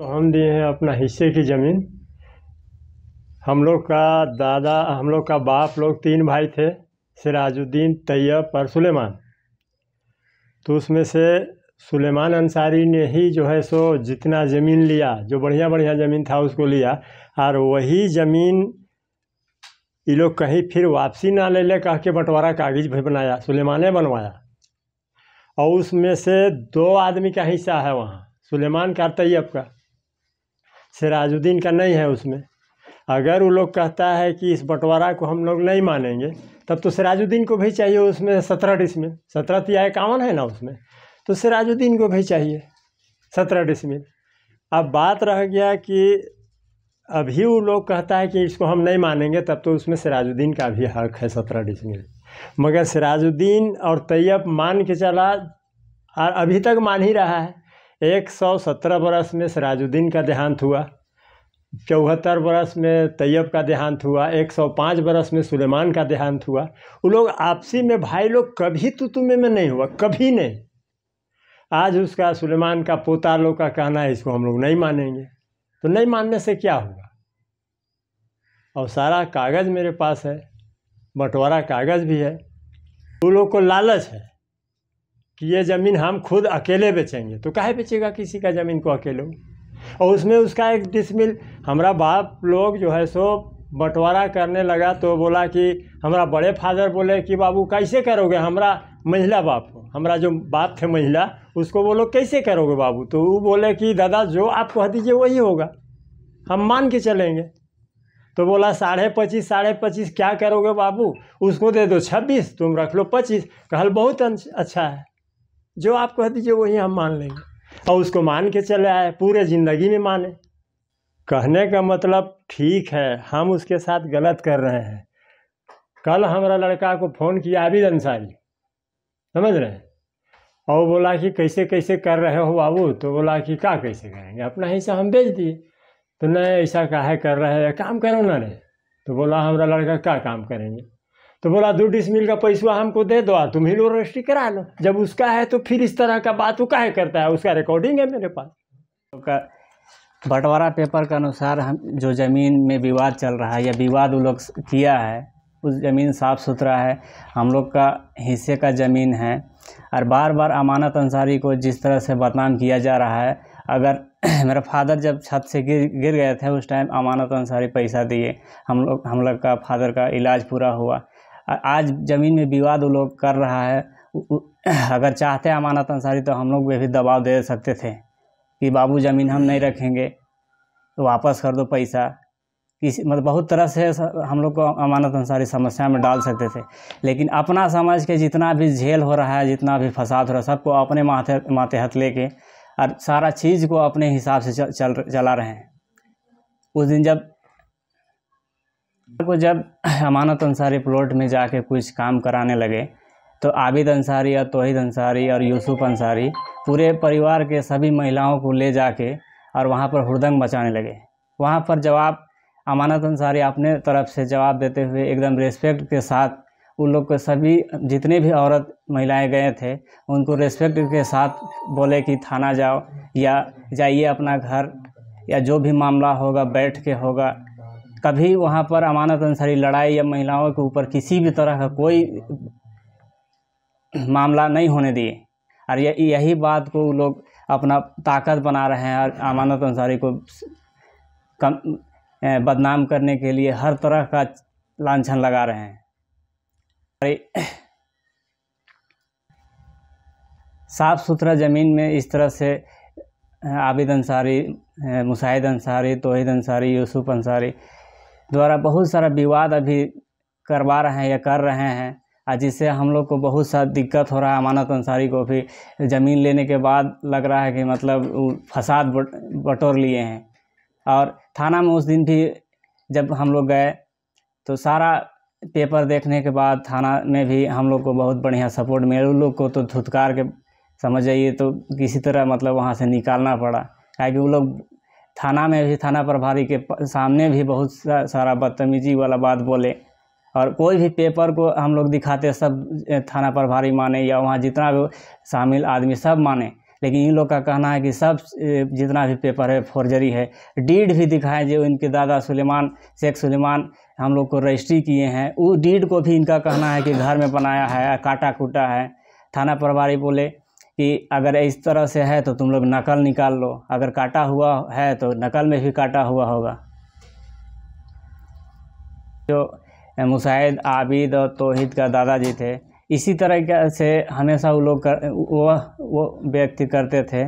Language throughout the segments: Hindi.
तो हम दिए हैं अपना हिस्से की ज़मीन हम लोग का दादा हम लोग का बाप लोग तीन भाई थे सिराजुद्दीन तैयब और सुलेमान तो उसमें से सुलेमान अंसारी ने ही जो है सो जितना ज़मीन लिया जो बढ़िया बढ़िया ज़मीन था उसको लिया और वही ज़मीन ये लोग कहीं फिर वापसी ना ले ले कह के बंटवारा कागज भी बनाया सुलेमान ने बनवाया और उसमें से दो आदमी का हिस्सा है वहाँ सुलेमान का तैयब का सिराजुद्दीन का नहीं है उसमें अगर वो लोग कहता है कि इस बंटवारा को हम लोग नहीं मानेंगे तब तो सिराजुद्दीन को भी चाहिए उसमें सत्रह डिसमिल तो सत्रह तिया इक्यावन है ना उसमें तो सिराजुद्दीन को भी चाहिए सत्रह डिसमिल अब बात रह गया कि अभी वो लोग कहता है कि इसको हम नहीं मानेंगे तब तो उसमें सिराजुद्दीन का भी हक है सत्रह डिसमिल मगर सिराजुद्दीन और तैयब मान के चला और अभी तक मान ही रहा है एक सौ सत्रह बरस में सराजुद्दीन का देहांत हुआ चौहत्तर बरस में तैयब का देहांत हुआ एक सौ पाँच बरस में सुलेमान का देहांत हुआ वो लोग आपसी में भाई लोग कभी तो तुम्हें में नहीं हुआ कभी नहीं आज उसका सुलेमान का पोता लोग का कहना है इसको हम लोग नहीं मानेंगे तो नहीं मानने से क्या होगा और सारा कागज़ मेरे पास है बंटवारा कागज़ भी है वो लोग को लालच है कि ये ज़मीन हम खुद अकेले बेचेंगे तो कहे बेचेगा किसी का ज़मीन को अकेले और उसमें उसका एक डिसमिल हमारा बाप लोग जो है सो बंटवारा करने लगा तो बोला कि हमारा बड़े फादर बोले कि बाबू कैसे करोगे हमारा महिला बाप को हमारा जो बाप थे महिला उसको बोलो कैसे करोगे बाबू तो वो बोले कि दादा जो आप कह दीजिए वही होगा हम मान के चलेंगे तो बोला साढ़े पच्चीस साढ़े पच्चीस क्या करोगे बाबू उसको दे दो छब्बीस तुम रख लो पच्चीस कहल बहुत अच्छा है जो आप कह दीजिए वही हम मान लेंगे और उसको मान के चले आए पूरे ज़िंदगी में माने कहने का मतलब ठीक है हम उसके साथ गलत कर रहे हैं कल हमारा लड़का को फ़ोन किया आबिद अंसारी समझ रहे हैं और बोला कि कैसे कैसे कर रहे हो बाबू तो बोला कि क्या कैसे करेंगे अपना हिस्सा हम बेच दिए तो नहीं ऐसा काहे कर रहे हैं काम करो ना रे तो बोला हमारा लड़का क्या काम करेंगे तो बोला दो डिसमिल का पैसा हमको दे दो तुम ही लोग रजिस्ट्री करा लो जब उसका है तो फिर इस तरह का बात वो काहे करता है उसका रिकॉर्डिंग है मेरे पास का बंटवारा पेपर के अनुसार हम जो ज़मीन में विवाद चल रहा है या विवाद वो लोग किया है उस ज़मीन साफ़ सुथरा है हम लोग का हिस्से का ज़मीन है और बार बार अमानत अंसारी को जिस तरह से बदनाम किया जा रहा है अगर मेरा फादर जब छत से गिर गिर गए थे उस टाइम अमानत अंसारी पैसा दिए हम लोग हम लोग का फादर का इलाज पूरा हुआ आज ज़मीन में विवाद वो लोग कर रहा है अगर चाहते अमानत अंसारी तो हम लोग भी दबाव दे सकते थे कि बाबू ज़मीन हम नहीं रखेंगे तो वापस कर दो पैसा किसी मतलब बहुत तरह से हम लोग को अमानत अंसारी समस्या में डाल सकते थे लेकिन अपना समाज के जितना भी झेल हो रहा है जितना भी फसाद हो रहा है सबको अपने माथे मातेहत लेके और सारा चीज़ को अपने हिसाब से चल चला रहे हैं उस दिन जब को जब अमानत अंसारी प्लॉट में जाके कुछ काम कराने लगे तो आबिद अंसारी और तोहिद अंसारी और यूसुफ अंसारी पूरे परिवार के सभी महिलाओं को ले जाके और वहाँ पर हुरदंग बचाने लगे वहाँ पर जवाब अमानत अंसारी अपने तरफ से जवाब देते हुए एकदम रेस्पेक्ट के साथ उन लोग को सभी जितने भी औरत महिलाएं गए थे उनको रेस्पेक्ट के साथ बोले कि थाना जाओ या जाइए अपना घर या जो भी मामला होगा बैठ के होगा कभी वहाँ पर अमानत अंसारी लड़ाई या महिलाओं के ऊपर किसी भी तरह का कोई मामला नहीं होने दिए और यही बात को लोग अपना ताकत बना रहे हैं और अमानत अंसारी को कम बदनाम करने के लिए हर तरह का लाछन लगा रहे हैं अरे साफ़ सुथरा ज़मीन में इस तरह से आबिद अंसारी मुसाहिद अंसारी तोहिद अंसारी यूसुफ अंसारी द्वारा बहुत सारा विवाद अभी करवा रहे हैं या कर रहे हैं और जिससे हम लोग को बहुत सा दिक्कत हो रहा है अमानत अंसारी को भी ज़मीन लेने के बाद लग रहा है कि मतलब फसाद बटोर लिए हैं और थाना में उस दिन भी जब हम लोग गए तो सारा पेपर देखने के बाद थाना में भी हम लोग को बहुत बढ़िया सपोर्ट मिला उन लोग को तो धुतकार के समझ जाइए तो किसी तरह मतलब वहाँ से निकालना पड़ा क्या वो लोग थाना में भी थाना प्रभारी के सामने भी बहुत सारा बदतमीजी वाला बात बोले और कोई भी पेपर को हम लोग दिखाते सब थाना प्रभारी माने या वहाँ जितना भी शामिल आदमी सब माने लेकिन इन लोग का कहना है कि सब जितना भी पेपर है फोर्जरी है डीड भी दिखाएं जो इनके दादा सुलेमान शेख सुलेमान हम लोग को रजिस्ट्री किए हैं वो डीड को भी इनका कहना है कि घर में बनाया है काटा कूटा है थाना प्रभारी बोले कि अगर इस तरह से है तो तुम लोग नकल निकाल लो अगर काटा हुआ है तो नकल में भी काटा हुआ होगा जो मुसाहिद आबिद और तोहिद का दादाजी थे इसी तरह से हमेशा वो लोग कर वह वो व्यक्ति करते थे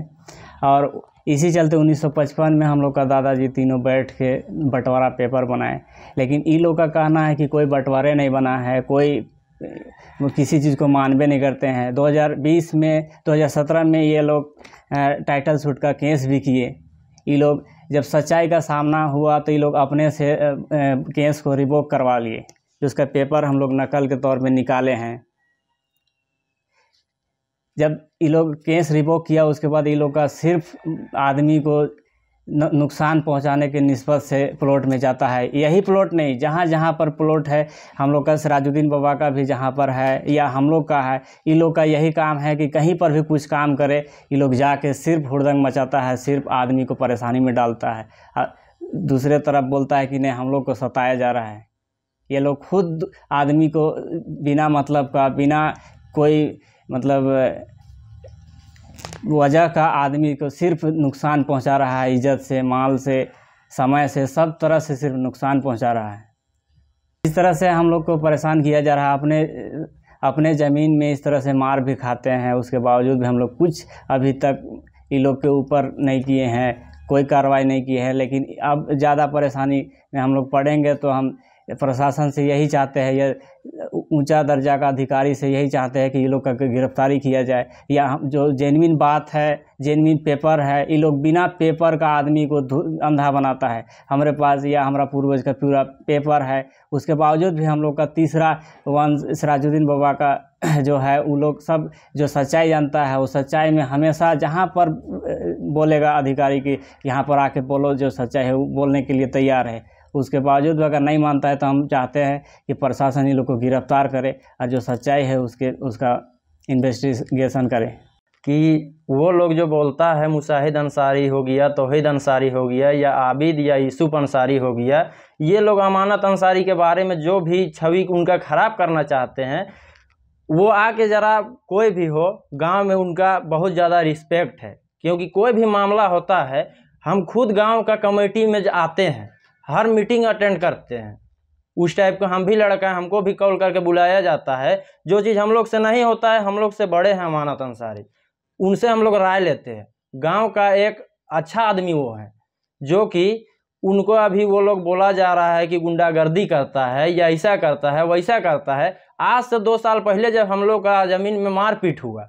और इसी चलते 1955 में हम लोग का दादाजी तीनों बैठ के बंटवारा पेपर बनाए लेकिन इन लोग का कहना है कि कोई बंटवारे नहीं बना है कोई वो किसी चीज़ को मानवे नहीं करते हैं 2020 में 2017 में ये लोग टाइटल सूट का केस भी किए ये लोग जब सच्चाई का सामना हुआ तो ये लोग अपने से केस को रिवोक करवा लिए उसका पेपर हम लोग नकल के तौर में निकाले हैं जब ये लोग केस रिवोक किया उसके बाद ये लोग का सिर्फ आदमी को नुकसान पहुंचाने के निस्बत से प्लॉट में जाता है यही प्लॉट नहीं जहाँ जहाँ पर प्लॉट है हम लोग का सराजुद्दीन बाबा का भी जहाँ पर है या हम लोग का है ये लोग का यही काम है कि कहीं पर भी कुछ काम करे ये लोग जाके सिर्फ हुड़दंग मचाता है सिर्फ आदमी को परेशानी में डालता है दूसरे तरफ बोलता है कि नहीं हम लोग को सताया जा रहा है ये लोग खुद आदमी को बिना मतलब का बिना कोई मतलब वजह का आदमी को सिर्फ नुकसान पहुंचा रहा है इज्जत से माल से समय से सब तरह से सिर्फ नुकसान पहुंचा रहा है इस तरह से हम लोग को परेशान किया जा रहा है अपने अपने ज़मीन में इस तरह से मार भी खाते हैं उसके बावजूद भी हम लोग कुछ अभी तक ये लोग के ऊपर नहीं किए हैं कोई कार्रवाई नहीं की है लेकिन अब ज़्यादा परेशानी में हम लोग पड़ेंगे तो हम प्रशासन से यही चाहते हैं या ऊंचा दर्जा का अधिकारी से यही चाहते हैं कि ये लोग का गिरफ्तारी किया जाए या हम जो जेनविन बात है जेनविन पेपर है ये लोग बिना पेपर का आदमी को अंधा बनाता है हमारे पास या हमारा पूर्वज का पूरा पेपर है उसके बावजूद भी हम लोग का तीसरा वंश सराजुद्दीन बाबा का जो है वो लोग सब जो सच्चाई जानता है वो सच्चाई में हमेशा जहाँ पर बोलेगा अधिकारी कि यहाँ पर आके बोलो जो सच्चाई है वो बोलने के लिए तैयार है उसके बावजूद अगर नहीं मानता है तो हम चाहते हैं कि प्रशासन इन लोग को गिरफ्तार करे और जो सच्चाई है उसके उसका इन्वेस्टिगेशन करें कि वो लोग जो बोलता है मुशाहिद अंसारी हो गया तोहिद अंसारी हो गया या आबिद या यूसुफ अंसारी हो गया ये लोग अमानत अंसारी के बारे में जो भी छवि उनका ख़राब करना चाहते हैं वो आके ज़रा कोई भी हो गांव में उनका बहुत ज़्यादा रिस्पेक्ट है क्योंकि कोई भी मामला होता है हम खुद गांव का कमेटी में आते हैं हर मीटिंग अटेंड करते हैं उस टाइप का हम भी लड़का है हमको भी कॉल करके बुलाया जाता है जो चीज़ हम लोग से नहीं होता है हम लोग से बड़े हैं अमानत अंसारी उनसे हम लोग राय लेते हैं गांव का एक अच्छा आदमी वो है जो कि उनको अभी वो लोग बोला जा रहा है कि गुंडागर्दी करता है या ऐसा करता है वैसा करता है आज से दो साल पहले जब हम लोग का ज़मीन में मारपीट हुआ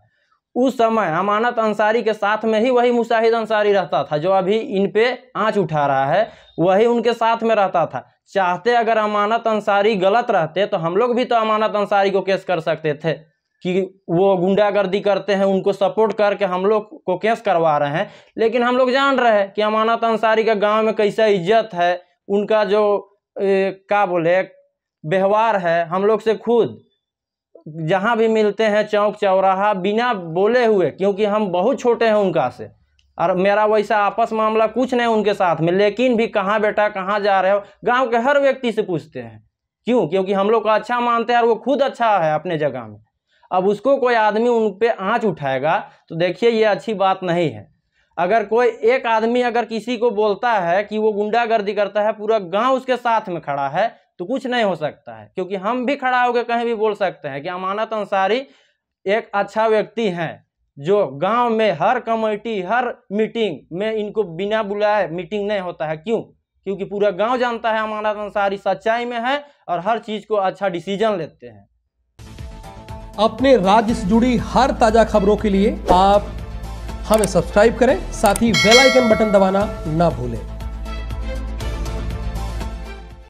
उस समय अमानत अंसारी के साथ में ही वही मुशाहिद अंसारी रहता था जो अभी इन पे आँच उठा रहा है वही उनके साथ में रहता था चाहते अगर अमानत अंसारी गलत रहते तो हम लोग भी तो अमानत अंसारी को केस कर सकते थे कि वो गुंडागर्दी करते हैं उनको सपोर्ट करके हम लोग को केस करवा रहे हैं लेकिन हम लोग जान रहे हैं कि अमानत अंसारी का गांव में कैसा इज्जत है उनका जो ए, का बोले व्यवहार है हम लोग से खुद जहाँ भी मिलते हैं चौक चौराहा बिना बोले हुए क्योंकि हम बहुत छोटे हैं उनका से और मेरा वैसा आपस मामला कुछ नहीं उनके साथ में लेकिन भी कहाँ बेटा कहाँ जा रहे हो गांव के हर व्यक्ति से पूछते हैं क्यों क्योंकि हम लोग को अच्छा मानते हैं और वो खुद अच्छा है अपने जगह में अब उसको कोई आदमी उन पर आँच उठाएगा तो देखिए ये अच्छी बात नहीं है अगर कोई एक आदमी अगर किसी को बोलता है कि वो गुंडागर्दी करता है पूरा गांव उसके साथ में खड़ा है तो कुछ नहीं हो सकता है क्योंकि हम भी खड़ा होकर कहीं भी बोल सकते हैं कि अमानत अंसारी एक अच्छा व्यक्ति है जो गांव में हर कमेटी हर मीटिंग में इनको बिना बुलाए मीटिंग नहीं होता है क्यों क्योंकि पूरा गांव जानता है अमानत अंसारी सच्चाई में है और हर चीज को अच्छा डिसीजन लेते हैं अपने राज्य से जुड़ी हर ताजा खबरों के लिए आप हमें सब्सक्राइब करें साथ ही बेलाइकन बटन दबाना ना भूलें